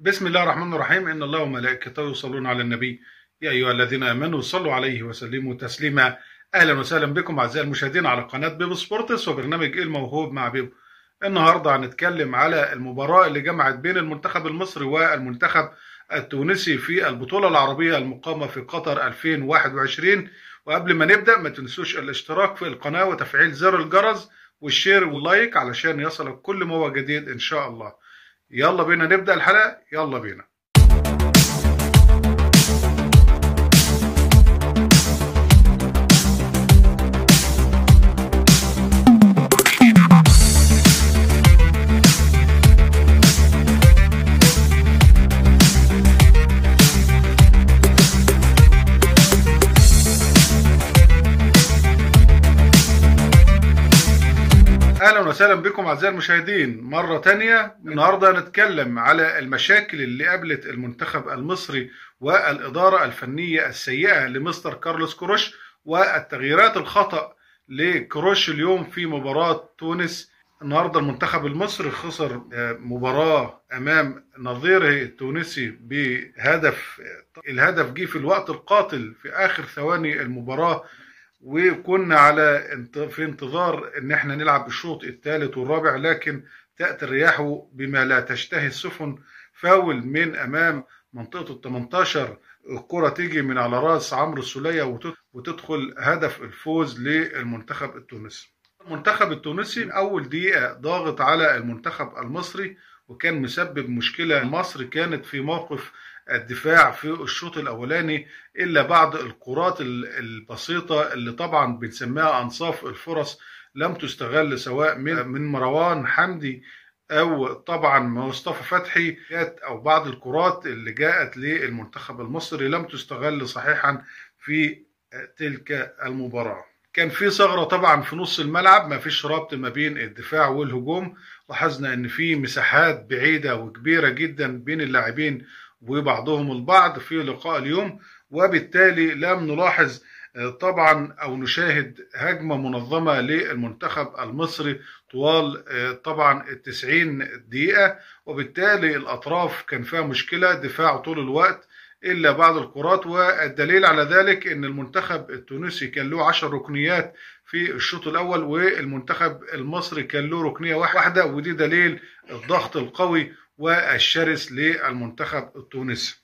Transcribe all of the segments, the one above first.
بسم الله الرحمن الرحيم إن الله وملائكته يصلون على النبي يا أيها الذين آمنوا صلوا عليه وسلموا تسليما أهلا وسهلا بكم أعزائي المشاهدين على قناة بيب سبورتس وبرنامج إيه الموهوب مع بيب النهاردة هنتكلم على المباراة اللي جمعت بين المنتخب المصري والمنتخب التونسي في البطولة العربية المقامة في قطر 2021 وقبل ما نبدأ ما تنسوش الاشتراك في القناة وتفعيل زر الجرس والشير واللايك علشان يصلك كل ما هو جديد إن شاء الله يلا بينا نبدأ الحلقة يلا بينا وسهلا بكم اعزائي المشاهدين مرة تانية النهاردة هنتكلم على المشاكل اللي قابلت المنتخب المصري والإدارة الفنية السيئة لمستر كارلوس كروش والتغييرات الخطأ لكروش اليوم في مباراة تونس النهاردة المنتخب المصري خسر آه، مباراة أمام نظيره التونسي بهدف الهدف جه في الوقت القاتل في آخر ثواني المباراة وكنا على في انتظار ان احنا نلعب بالشوط الثالث والرابع لكن تاتي الرياح بما لا تشتهي السفن فاول من امام منطقه ال 18 الكره تيجي من على راس عمرو السوليه وتدخل هدف الفوز للمنتخب التونسي المنتخب التونسي من اول دقيقه ضاغط على المنتخب المصري وكان مسبب مشكله مصر كانت في موقف الدفاع في الشوط الاولاني الا بعض الكرات البسيطه اللي طبعا بنسميها انصاف الفرص لم تستغل سواء من من مروان حمدي او طبعا مصطفى فتحي او بعض الكرات اللي جاءت للمنتخب المصري لم تستغل صحيحا في تلك المباراه كان في ثغرة طبعا في نص الملعب ما فيش ربط ما بين الدفاع والهجوم لاحظنا ان في مساحات بعيدة وكبيرة جدا بين اللاعبين وبعضهم البعض في لقاء اليوم وبالتالي لم نلاحظ آه، طبعا او نشاهد هجمه منظمه للمنتخب المصري طوال آه، طبعا التسعين دقيقه وبالتالي الاطراف كان فيها مشكله دفاع طول الوقت إلا بعض الكرات والدليل على ذلك أن المنتخب التونسي كان له 10 ركنيات في الشوط الأول والمنتخب المصري كان له ركنية واحدة ودي دليل الضغط القوي والشرس للمنتخب التونسي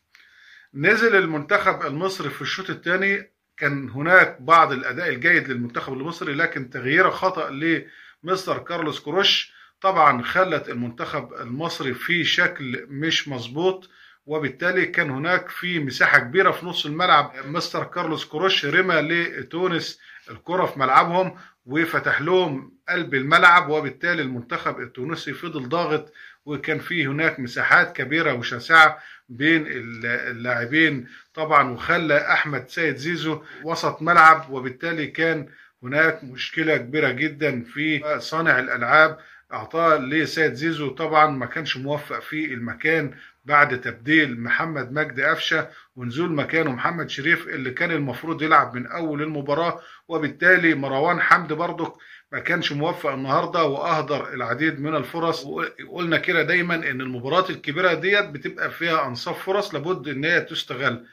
نزل المنتخب المصري في الشوط الثاني كان هناك بعض الأداء الجيد للمنتخب المصري لكن تغيير خطأ لمستر كارلوس كروش طبعا خلت المنتخب المصري في شكل مش مظبوط وبالتالي كان هناك في مساحة كبيرة في نص الملعب مستر كارلوس كروش رمى لتونس الكرة في ملعبهم وفتح لهم قلب الملعب وبالتالي المنتخب التونسي فضل ضاغط وكان في هناك مساحات كبيرة وشاسعة بين اللاعبين طبعا وخلى أحمد سيد زيزو وسط ملعب وبالتالي كان هناك مشكلة كبيرة جدا في صانع الألعاب أعطاه لسيد زيزو طبعا ما كانش موفق في المكان بعد تبديل محمد مجدي قفشه ونزول مكانه محمد شريف اللي كان المفروض يلعب من اول المباراه وبالتالي مروان حمدي برضك ما كانش موفق النهارده واهدر العديد من الفرص وقلنا كده دايما ان المباراة الكبيره ديت بتبقى فيها انصاف فرص لابد ان هي تستغل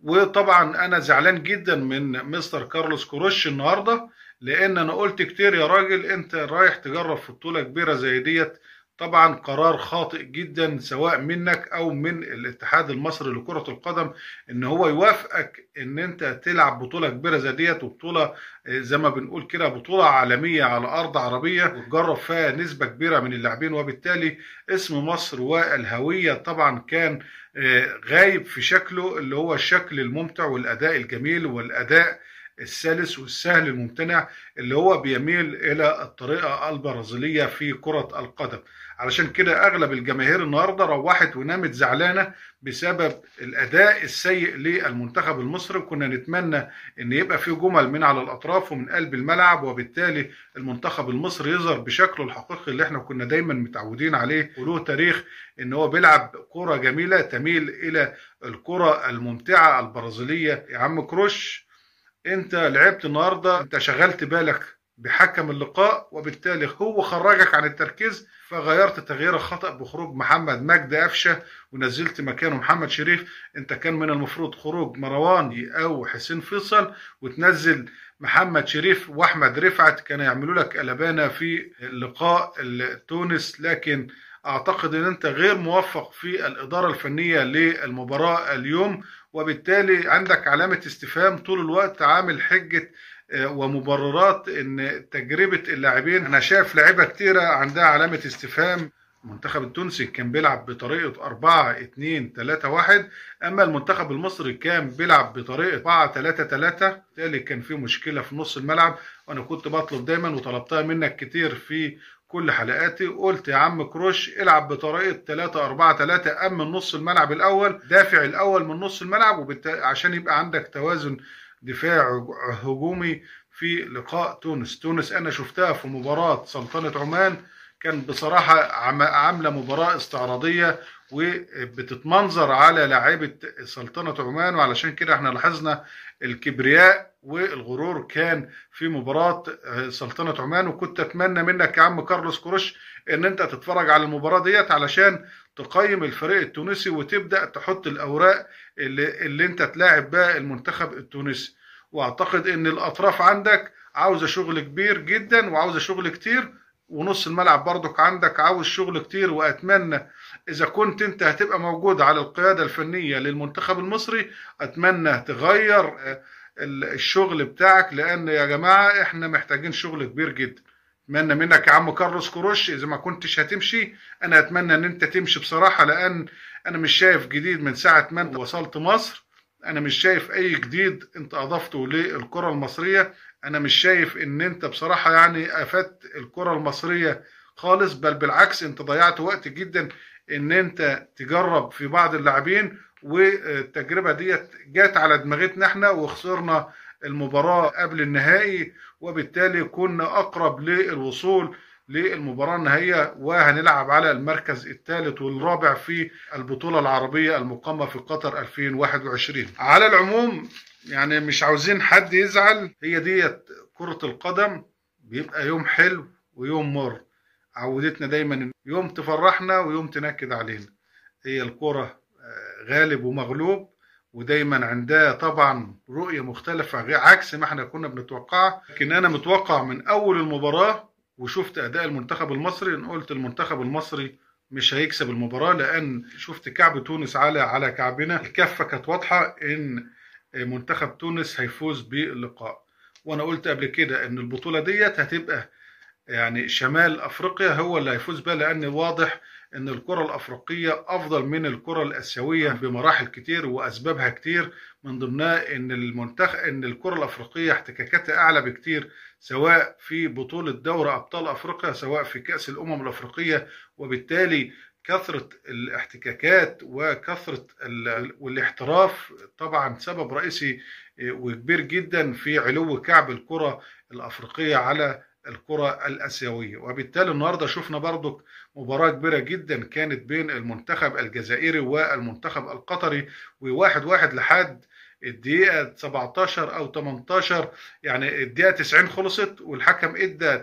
وطبعا انا زعلان جدا من مستر كارلوس كروش النهارده لان انا قلت كتير يا راجل انت رايح تجرب في بطوله كبيره زي ديت طبعا قرار خاطئ جدا سواء منك او من الاتحاد المصري لكرة القدم ان هو يوافقك ان انت تلعب بطولة كبيرة زي ديت وبطولة زي ما بنقول كده بطولة عالمية على ارض عربية وتجرب فيها نسبة كبيرة من اللاعبين وبالتالي اسم مصر والهوية طبعا كان آه، غايب في شكله اللي هو الشكل الممتع والاداء الجميل والاداء السلس والسهل الممتنع اللي هو بيميل الى الطريقه البرازيليه في كره القدم علشان كده اغلب الجماهير النهارده روحت ونامت زعلانه بسبب الاداء السيء للمنتخب المصري وكنا نتمنى ان يبقى في جمل من على الاطراف ومن قلب الملعب وبالتالي المنتخب المصري يظهر بشكله الحقيقي اللي احنا كنا دايما متعودين عليه وله تاريخ ان هو بيلعب كره جميله تميل الى الكره الممتعه البرازيليه يا عم كروش انت لعبت النهارده انت شغلت بالك بحكم اللقاء وبالتالي هو خرجك عن التركيز فغيرت تغيير الخطأ بخروج محمد مجد قفشه ونزلت مكانه محمد شريف انت كان من المفروض خروج مروان او حسين فيصل وتنزل محمد شريف واحمد رفعت كانوا يعملوا لك قلبانه في اللقاء تونس لكن اعتقد ان انت غير موفق في الاداره الفنيه للمباراه اليوم وبالتالي عندك علامه استفهام طول الوقت عامل حجه آه، ومبررات ان تجربه اللاعبين انا شايف لعيبه كتيره عندها علامه استفهام المنتخب التونسي كان بيلعب بطريقه 4 2 3 1 اما المنتخب المصري كان بيلعب بطريقه 4 3 3 بالتالي كان في مشكله في نص الملعب وانا كنت بطلب دايما وطلبتها منك كتير في كل حلقاتي قلت يا عم كروش العب بطريقه 3 4 3 امن نص الملعب الاول دافع الاول من نص الملعب وبت... عشان يبقى عندك توازن دفاع هجومي في لقاء تونس تونس انا شفتها في مباراه سلطنه عمان كان بصراحه عامله مباراه استعراضيه وبتتمنظر على لاعيبه سلطنه عمان وعلشان كده احنا لاحظنا الكبرياء والغرور كان في مباراه آه، سلطنه عمان وكنت اتمنى منك يا عم كارلوس كروش ان انت تتفرج على المباراه ديت علشان تقيم الفريق التونسي وتبدا تحط الاوراق اللي, اللي انت تلاعب بها المنتخب التونسي واعتقد ان الاطراف عندك عاوزه شغل كبير جدا وعاوزه شغل كتير ونص الملعب برضك عندك عاوز شغل كتير واتمنى إذا كنت أنت هتبقى موجود على القيادة الفنية للمنتخب المصري أتمنى تغير آه، الشغل بتاعك لأن يا جماعة إحنا محتاجين شغل كبير جدا أتمنى منك يا عم كارلوس كروش إذا ما كنتش هتمشي أنا أتمنى إن أنت تمشي بصراحة لأن أنا مش شايف جديد من ساعة ما أنت وصلت مصر أنا مش شايف أي جديد أنت أضفته للكرة المصرية أنا مش شايف إن أنت بصراحة يعني أفدت الكرة المصرية خالص بل بالعكس انت ضيعت وقت جدا ان انت تجرب في بعض اللاعبين والتجربه ديت جت على دماغتنا احنا وخسرنا المباراه قبل النهائي وبالتالي كنا اقرب للوصول للمباراة النهائية وهنلعب على المركز الثالث والرابع في البطولة العربية المقامة في قطر 2021 على العموم يعني مش عاوزين حد يزعل هي ديت كرة القدم بيبقى يوم حلو ويوم مر عودتنا دايما يوم تفرحنا ويوم تنكد علينا هي الكرة آه، غالب ومغلوب ودايما عندها طبعا رؤية مختلفة عكس ما احنا كنا بنتوقعها لكن انا متوقع من اول المباراة وشفت اداء المنتخب المصري ان قلت المنتخب المصري مش هيكسب المباراة لان شفت كعب تونس على على كعبنا الكفة كانت واضحة ان آه، منتخب تونس هيفوز باللقاء وانا قلت قبل كده ان البطولة ديت هتبقى يعني شمال افريقيا هو اللي هيفوز بها لان واضح ان الكره الافريقيه افضل من الكره الاسيويه نعم. بمراحل كتير واسبابها كتير من ضمنها ان المنتخب ان الكره الافريقيه احتكاكاتها اعلى بكتير سواء في بطوله دوري ابطال افريقيا سواء في كاس الامم الافريقيه وبالتالي كثره الاحتكاكات وكثره والاحتراف طبعا سبب رئيسي آه، وكبير جدا في علو كعب الكره الافريقيه على الكرة الآسيوية وبالتالي النهاردة شفنا برضك مباراة كبيرة جدا كانت بين المنتخب الجزائري والمنتخب القطري وواحد واحد لحد الدقيقة 17 أو 18 يعني الدقيقة 90 خلصت والحكم إدى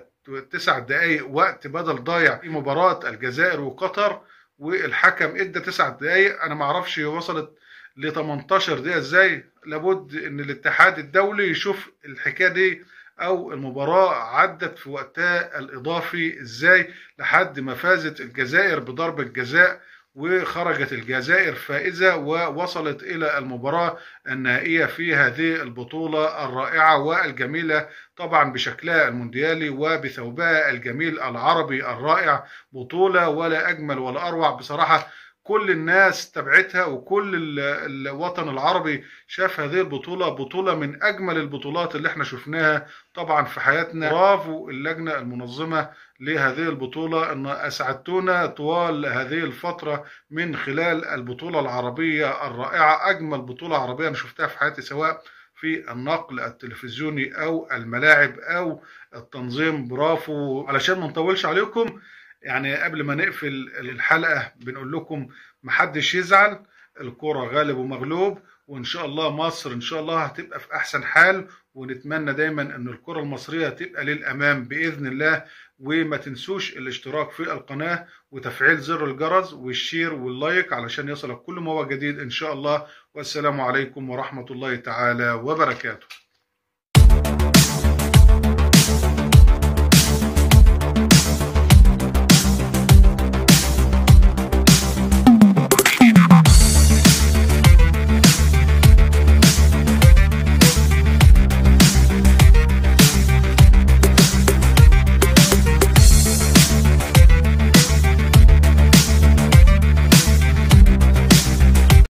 تسع دقايق وقت بدل ضايع في مباراة الجزائر وقطر والحكم إدى تسع دقايق أنا معرفش وصلت ل 18 دقيقة إزاي لابد إن الاتحاد الدولي يشوف الحكاية دي او المباراه عدت في وقتها الاضافي ازاي لحد ما فازت الجزائر بضربه جزاء وخرجت الجزائر فائزة ووصلت إلى المباراة النهائية في هذه البطولة الرائعة والجميلة طبعا بشكلها المونديالي وبثوبها الجميل العربي الرائع بطولة ولا أجمل ولا أروع بصراحة كل الناس تبعتها وكل الوطن العربي شاف هذه البطولة بطولة من أجمل البطولات اللي احنا شفناها طبعا في حياتنا برافو اللجنة المنظمة لهذه البطولة أن أسعدتونا طوال هذه الفترة من خلال البطولة العربية الرائعة أجمل بطولة عربية أنا شفتها في حياتي سواء في النقل التلفزيوني أو الملاعب أو التنظيم برافو علشان ما نطولش عليكم يعني قبل ما نقفل الحلقه بنقول لكم محدش يزعل الكره غالب ومغلوب وان شاء الله مصر ان شاء الله هتبقى في احسن حال ونتمنى دايما ان الكره المصريه تبقى للامام باذن الله وما تنسوش الاشتراك في القناه وتفعيل زر الجرس والشير واللايك علشان يصلك كل ما هو جديد ان شاء الله والسلام عليكم ورحمه الله تعالى وبركاته